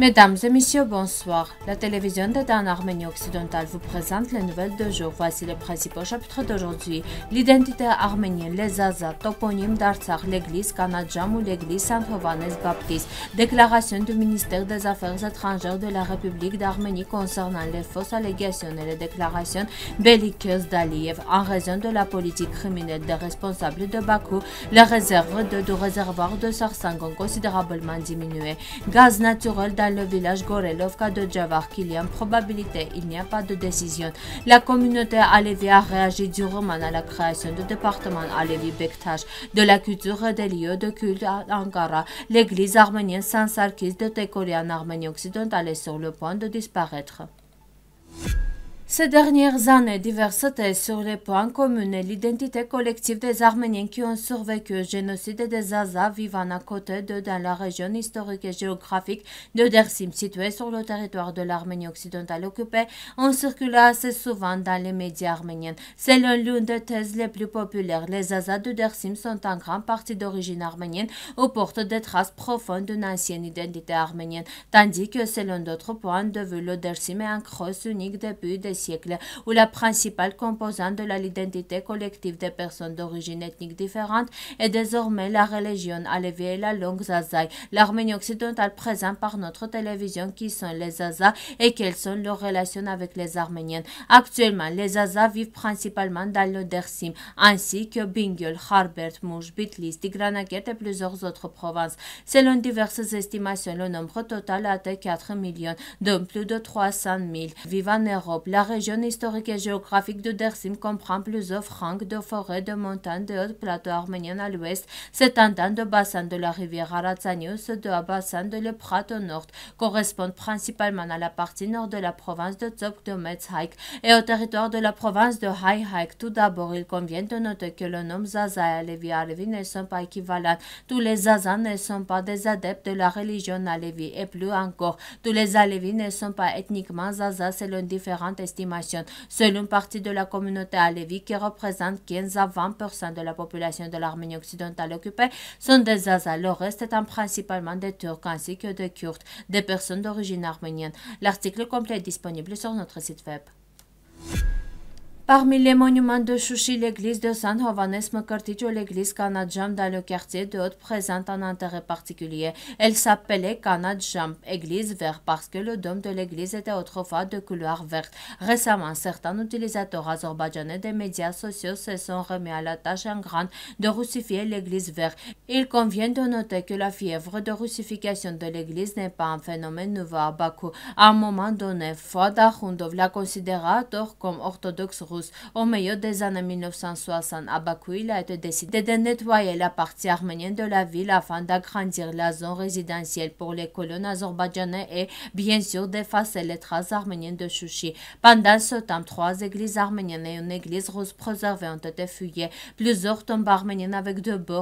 Mesdames et messieurs, bonsoir. La télévision d'État en Arménie occidentale vous présente les nouvelles de jour. Voici les principaux chapitres d'aujourd'hui. L'identité arménienne, les Zaza, toponyme d'Artsakh, l'église Kanadjam ou l'église saint hovannes Baptiste. Déclaration du ministère des Affaires étrangères de la République d'Arménie concernant les fausses allégations et les déclarations belliqueuses d'Aliyev en raison de la politique criminelle des responsables de Bakou. Les réserves de, deux réservoirs de ont considérablement diminué. Gaz naturel le village Gorelovka de qu'il y a une Probabilité, il n'y a pas de décision. La communauté alevi a réagi durement à la création du département alevi Bektash de la culture et des lieux de culte à Ankara. L'église arménienne Saint-Sarkis de Tekorian en Arménie occidentale est sur le point de disparaître. Ces dernières années, diversité sur les points communs et l'identité collective des Arméniens qui ont survécu au génocide des Azas vivant à côté de, dans la région historique et géographique de Dersim, située sur le territoire de l'Arménie occidentale occupée, ont circulé assez souvent dans les médias arméniens. Selon l'une des thèses les plus populaires, les Azas de Dersim sont en grande partie d'origine arménienne ou portent des traces profondes d'une ancienne identité arménienne, tandis que selon d'autres points de vue, le Dersim est un cross unique depuis des siècle, où la principale composante de l'identité collective des personnes d'origine ethnique différente est désormais la religion à et la langue zazaï. L'Arménie occidentale présente par notre télévision qui sont les Zaza et quelles sont leurs relations avec les Arméniennes. Actuellement, les Zaza vivent principalement dans le Dersim, ainsi que Bingöl, Harbert, Mouche, Bitlis, Tigranaket et plusieurs autres provinces. Selon diverses estimations, le nombre total atteint 4 millions, dont plus de 300 000 vivent en Europe région historique et géographique de Dersim comprend plusieurs francs de forêts, de montagnes, de hautes plateaux arméniens à l'ouest, s'étendant de bassin de la rivière Aratsani et de bassin de l'Eprat au nord, correspondent principalement à la partie nord de la province de Tsok de Metzhaik et au territoire de la province de Haihaik. Tout d'abord, il convient de noter que le nom Zaza et Alevi Alevi ne sont pas équivalents. Tous les Zaza ne sont pas des adeptes de la religion Alevi et plus encore, tous les Alevi ne sont pas ethniquement Zaza selon différentes estimations estimation, seule une partie de la communauté alévi qui représente 15 à 20 de la population de l'Arménie occidentale occupée sont des Azas. Le reste étant principalement des Turcs ainsi que des Kurdes, des personnes d'origine arménienne. L'article complet est disponible sur notre site web. Parmi les monuments de Chouchi, l'église de San Jovanes ou l'église Kanadjam dans le quartier de Haute présente un intérêt particulier. Elle s'appelait Kanadjam, église verte, parce que le dôme de l'église était autrefois de couleur verte. Récemment, certains utilisateurs azerbaïdjanais des médias sociaux se sont remis à la tâche en grande de russifier l'église verte. Il convient de noter que la fièvre de russification de l'église n'est pas un phénomène nouveau à Bakou. À un moment donné, Foda Hundov la considéra comme orthodoxe russe au milieu des années 1960, Bakou, il a été décidé de nettoyer la partie arménienne de la ville afin d'agrandir la zone résidentielle pour les colonnes azerbaïdjanais et bien sûr d'effacer les traces arméniennes de Chouchi. Pendant ce temps, trois églises arméniennes et une église russe préservée ont été fouillées. Plusieurs tombes arméniennes avec de beaux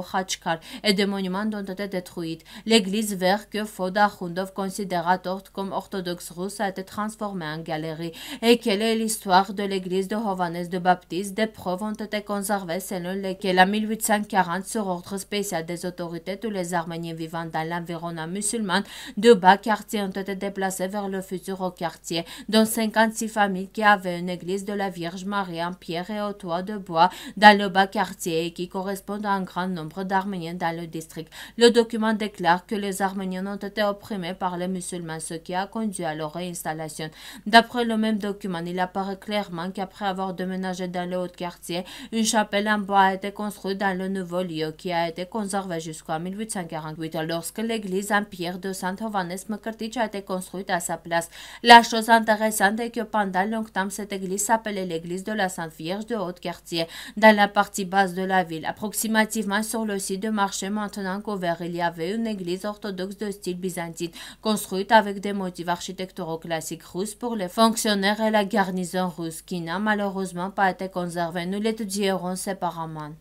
et des monuments ont été détruites. L'église verte que Foda Khundov considéra comme orthodoxe russe a été transformée en galerie. Et quelle est l'histoire de l'église de Hovan de Baptiste, des preuves ont été conservées selon lesquelles en 1840, sur ordre spécial des autorités, tous les Arméniens vivant dans l'environnement musulman de bas quartier ont été déplacés vers le futur au quartier, dont 56 familles qui avaient une église de la Vierge Marie en pierre et au toit de bois dans le bas quartier et qui correspondent à un grand nombre d'Arméniens dans le district. Le document déclare que les Arméniens ont été opprimés par les musulmans, ce qui a conduit à leur réinstallation. D'après le même document, il apparaît clairement qu'après avoir dans déménagé dans haut quartier, une chapelle en bois a été construite dans le nouveau lieu qui a été conservé jusqu'en 1848 lorsque l'église en pierre de saint Johannes McCartich a été construite à sa place. La chose intéressante est que pendant longtemps, cette église s'appelait l'église de la Sainte Vierge de haut quartier dans la partie basse de la ville. Approximativement sur le site de marché maintenant couvert, il y avait une église orthodoxe de style byzantine, construite avec des motifs architecturaux classiques russes pour les fonctionnaires et la garnison russe, qui n'a malheureusement malheureusement pas été conservé. Nous l'étudierons séparément.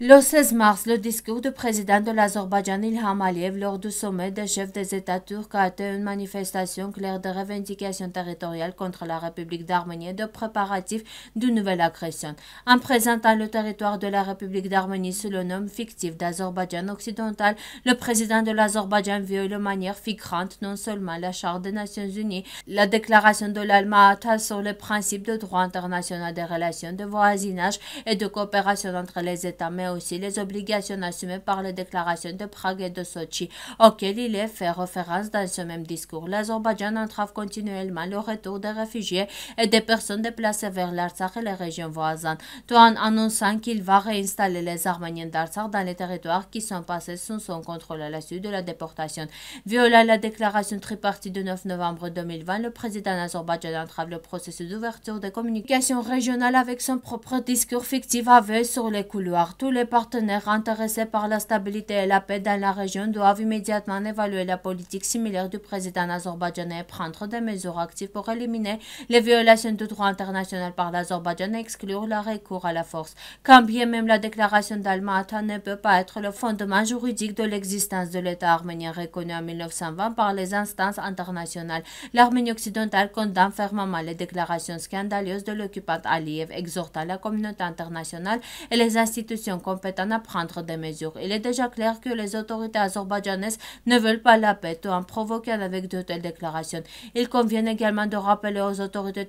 Le 16 mars, le discours du président de l'Azerbaïdjan Ilham Aliyev lors du sommet des chefs des États turcs a été une manifestation claire de revendication territoriales contre la République d'Arménie et de préparatifs d'une nouvelle agression. En présentant le territoire de la République d'Arménie sous le nom fictif d'Azerbaïdjan occidental, le président de l'Azerbaïdjan viole de manière figurante non seulement la Charte des Nations Unies, la déclaration de l'Alma-Ata sur les principes de droit international des relations de voisinage et de coopération entre les États aussi les obligations assumées par les déclarations de Prague et de Sochi, auxquelles il est fait référence dans ce même discours. L'Azerbaïdjan entrave continuellement le retour des réfugiés et des personnes déplacées vers l'Artsakh et les régions voisines, tout en annonçant qu'il va réinstaller les Arméniens d'Artsakh dans les territoires qui sont passés sous son contrôle à la suite de la déportation. Violant la déclaration tripartite du 9 novembre 2020, le président azerbaïdjan entrave le processus d'ouverture des communications régionales avec son propre discours fictif avait sur les couloirs. Tout les partenaires intéressés par la stabilité et la paix dans la région doivent immédiatement évaluer la politique similaire du président azerbaïdjanais et prendre des mesures actives pour éliminer les violations du droit international par l'Azerbaïdjan et exclure le recours à la force. Quand bien même la déclaration d'Almata ne peut pas être le fondement juridique de l'existence de l'État arménien reconnu en 1920 par les instances internationales, l'Arménie occidentale condamne fermement les déclarations scandaleuses de l'occupant Aliyev, exhortant la communauté internationale et les institutions compétents à prendre des mesures. Il est déjà clair que les autorités azerbaïdjanaises ne veulent pas la paix, tout en provoquant avec de telles déclarations. Il convient également de rappeler aux autorités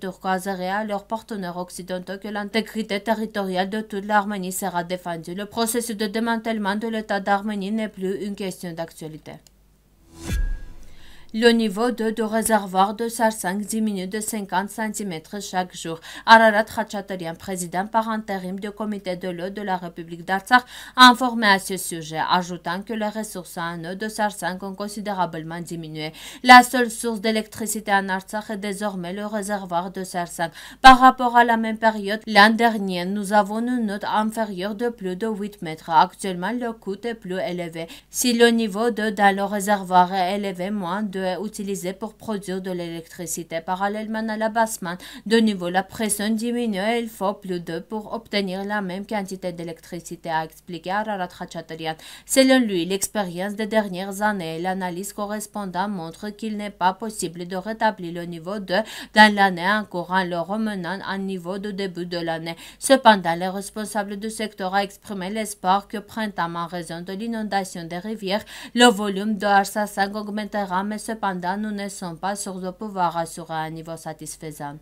et à leurs partenaires occidentaux, que l'intégrité territoriale de toute l'Arménie sera défendue. Le processus de démantèlement de l'État d'Arménie n'est plus une question d'actualité. Le niveau 2 de réservoir de Sarsang diminue de 50 cm chaque jour. Ararat Khachatarian, président par intérim du comité de l'eau de la République d'Artsakh, a informé à ce sujet, ajoutant que les ressources en eau de Sarsang ont considérablement diminué. La seule source d'électricité en Artsakh est désormais le réservoir de Sarsang. Par rapport à la même période l'an dernier, nous avons une note inférieure de plus de 8 mètres. Actuellement, le coût est plus élevé. Si le niveau 2 dans le réservoir est élevé moins de euh, utilisé pour produire de l'électricité. Parallèlement à l'abassement de niveau, la pression diminue et il faut plus d'eau pour obtenir la même quantité d'électricité, a expliqué Ararat Khachatryan. Selon lui, l'expérience des dernières années et l'analyse correspondante montrent qu'il n'est pas possible de rétablir le niveau 2 dans l'année en courant, le remenant à un niveau de début de l'année. Cependant, les responsables du secteur ont exprimé l'espoir que printemps, en raison de l'inondation des rivières, le volume de H5 augmentera, mais cependant, nous ne sommes pas sûrs de pouvoir assurer un niveau satisfaisant.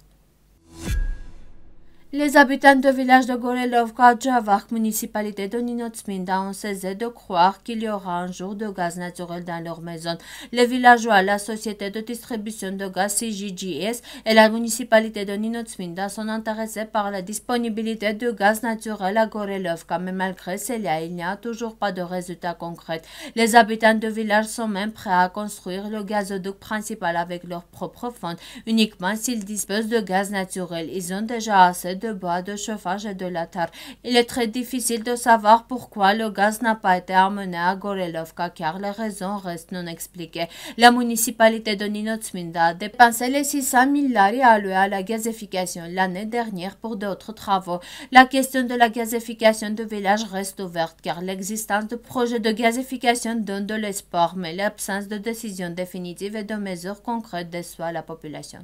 Les habitants du village de Gorelovka, Djavark, municipalité de Ninotsminda, ont cessé de croire qu'il y aura un jour de gaz naturel dans leur maison. Les villageois, la société de distribution de gaz CGGS et la municipalité de Ninotsminda sont intéressés par la disponibilité de gaz naturel à Gorelovka, mais malgré cela, il n'y a toujours pas de résultats concrets. Les habitants de village sont même prêts à construire le gazoduc principal avec leurs propres fonds, uniquement s'ils disposent de gaz naturel. Ils ont déjà assez de de bois, de chauffage et de la terre. Il est très difficile de savoir pourquoi le gaz n'a pas été amené à Gorelovka car les raisons restent non expliquées. La municipalité de Ninotsminda a dépensé les 600 000 lari alloués à la gazification l'année dernière pour d'autres travaux. La question de la gazification du village reste ouverte car l'existence de projets de gazification donne de l'espoir mais l'absence de décision définitive et de mesures concrètes déçoit la population.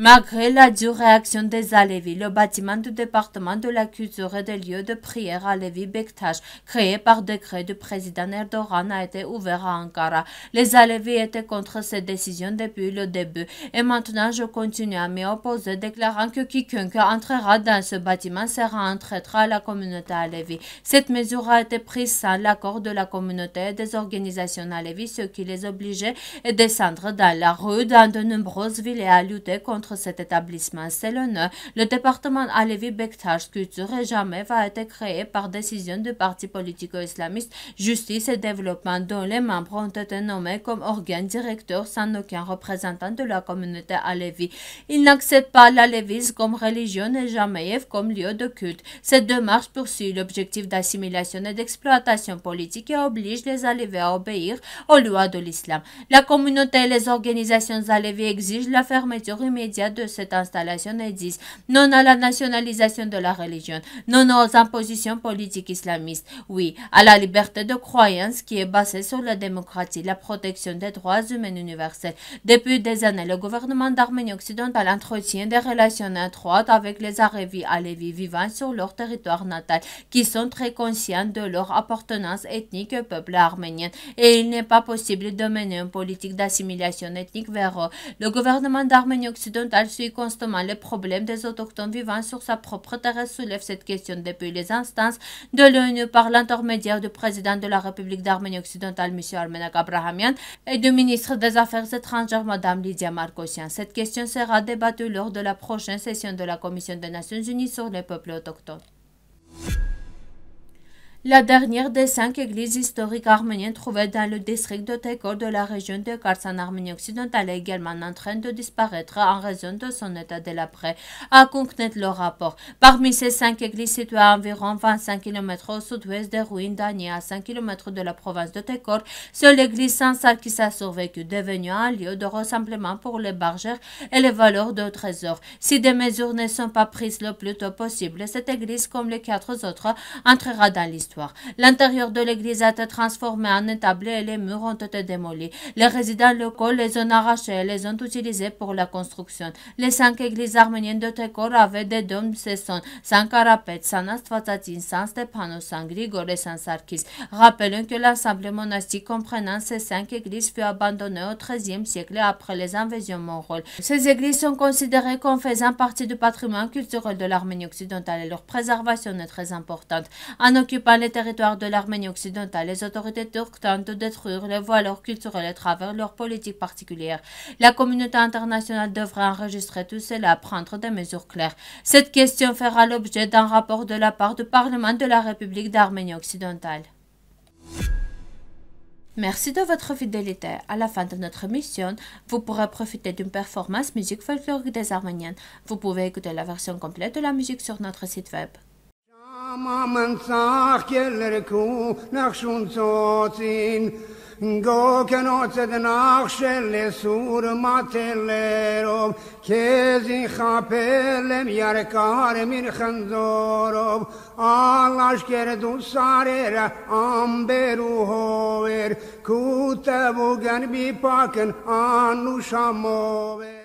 Malgré la dure réaction des Alévis, le bâtiment du département de la culture et des lieux de prière alevis Bektash, créé par décret du président Erdogan, a été ouvert à Ankara. Les Alevis étaient contre cette décision depuis le début et maintenant je continue à m'y opposer, déclarant que quiconque entrera dans ce bâtiment sera un à la communauté Alevis. Cette mesure a été prise sans l'accord de la communauté et des organisations Alevis, ce qui les obligeait à descendre dans la rue dans de nombreuses villes et à lutter contre cet établissement. C'est l'honneur. Le département Alevi Bektash Culture et jamais a été créé par décision du parti politico-islamiste Justice et Développement dont les membres ont été nommés comme organes directeurs sans aucun représentant de la communauté Alevi. Ils n'acceptent pas l'Alevis comme religion et jamais comme lieu de culte. Cette démarche poursuit l'objectif d'assimilation et d'exploitation politique et oblige les Alevis à obéir aux lois de l'islam. La communauté et les organisations Alevi exigent la fermeture immédiate de cette installation et disent non à la nationalisation de la religion, non aux impositions politiques islamistes, oui à la liberté de croyance qui est basée sur la démocratie, la protection des droits humains universels. Depuis des années, le gouvernement d'Arménie occidentale entretient des relations étroites avec les Arévis Alévis vivant sur leur territoire natal qui sont très conscients de leur appartenance ethnique au peuple arménien et il n'est pas possible de mener une politique d'assimilation ethnique vers eux. Le gouvernement d'Arménie occidentale suit constamment les problèmes des autochtones vivant sur sa propre terre soulève cette question depuis les instances de l'ONU par l'intermédiaire du président de la République d'Arménie occidentale, M. Armenak Abrahamian, et du ministre des Affaires étrangères, Mme Lydia Markosian. Cette question sera débattue lors de la prochaine session de la Commission des Nations Unies sur les peuples autochtones la dernière des cinq églises historiques arméniennes trouvées dans le district de Tekor de la région de Kars en Arménie occidentale est également en train de disparaître en raison de son état de l'après, a le rapport. Parmi ces cinq églises situées à environ 25 km au sud-ouest des ruines d'Ani, à 5 km de la province de Tekor, seule l'église Sansar qui s'est survécue, devenue un lieu de rassemblement pour les bargères et les valeurs de trésors. Si des mesures ne sont pas prises le plus tôt possible, cette église, comme les quatre autres, entrera dans l'histoire. L'intérieur de l'église a été transformé en établi et les murs ont été démolis. Les résidents locaux les ont arrachés et les ont utilisés pour la construction. Les cinq églises arméniennes de Tekor avaient des dômes sans Carapet, sans Astvatatine, sans Stepanos, Grigor et sans Sarkis. Rappelons que l'ensemble monastique comprenant ces cinq églises fut abandonné au XIIIe siècle après les invasions mongoles. Ces églises sont considérées comme faisant partie du patrimoine culturel de l'Arménie occidentale et leur préservation est très importante. En occupant les territoires de l'Arménie occidentale, les autorités turques tentent de détruire les valeurs culturelles à travers leur politique particulière. La communauté internationale devrait enregistrer tout cela, prendre des mesures claires. Cette question fera l'objet d'un rapport de la part du Parlement de la République d'Arménie occidentale. Merci de votre fidélité. À la fin de notre mission vous pourrez profiter d'une performance musique folklorique des Arméniennes. Vous pouvez écouter la version complète de la musique sur notre site web. Մամն ծաղկել լրկու նախշուն ծոցին, գոգնոցդ նախշել է սուր մատելերով, կեզի խապել եմ երկար մին խնդորով, ալաշկեր դու սարերը ամբեր ու հովեր, կուտը ու գնբի պակն անուշամով էր։